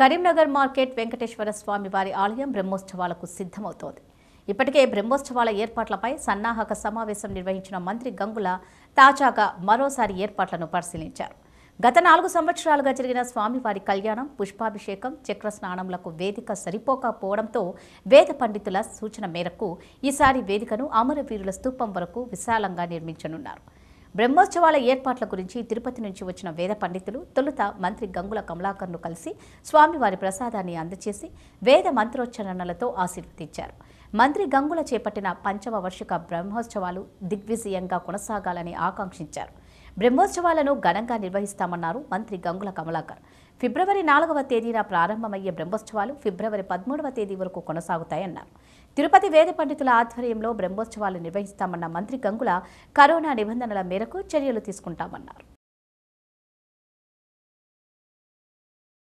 Karimnagar market Venkateswara స్వామి వారి ఆలయం బ్రహ్మోత్సవాలకు సిద్ధమవుతోంది ఇప్పటికే బ్రహ్మోత్సవాల ఏర్పాట్లపై సన్నాహక సమావేశం నిర్వహించిన మంత్రి గంగుల తాజాగా మరోసారి ఏర్పాట్లను పరిశీలించారు గత నాలుగు సంవత్సరాలుగా జరిగిన స్వామివారి కళ్యాణం పుష్పాభిషేకం చక్ర స్నానములకు వేదిక సరిపోకపోవడంతో వేద పండితుల సూచన మేరకు ఈసారి వేదికను అమరవీరుల స్థూపం వరకు విశాలంగా నిర్మించనున్నారు బ్రహ్మోత్సవాల ఏర్పాట్ల గురించి తిరుపతి నుంచి వచ్చిన వేద పండితులు తొలుత మంత్రి గంగుల కమలాకర్ను కలిసి స్వామివారి ప్రసాదాన్ని అందజేసి వేద మంత్రోచ్చరణలతో ఆశీర్వదించారు మంత్రి గంగుల చేపట్టిన పంచమ వర్షిక బ్రహ్మోత్సవాలు దిగ్విజయంగా కొనసాగాలని ఆకాంక్షించారు బ్రహ్మోత్సవాలను ఘనంగా నిర్వహిస్తామన్నారు మంత్రి గంగుల కమలాకర్ ఫిబ్రవరి నాలుగవ తేదీన ప్రారంభమయ్యే బ్రహ్మోత్సవాలు ఫిబ్రవరి పదమూడవ తేదీ వరకు కొనసాగుతాయన్నారు తిరుపతి వేద పండితుల ఆధ్వర్యంలో బ్రహ్మోత్సవాలు నిర్వహిస్తామన్న మంత్రి గంగుల కరోనా నిబంధనల మేరకు చర్యలు తీసుకుంటామన్నారు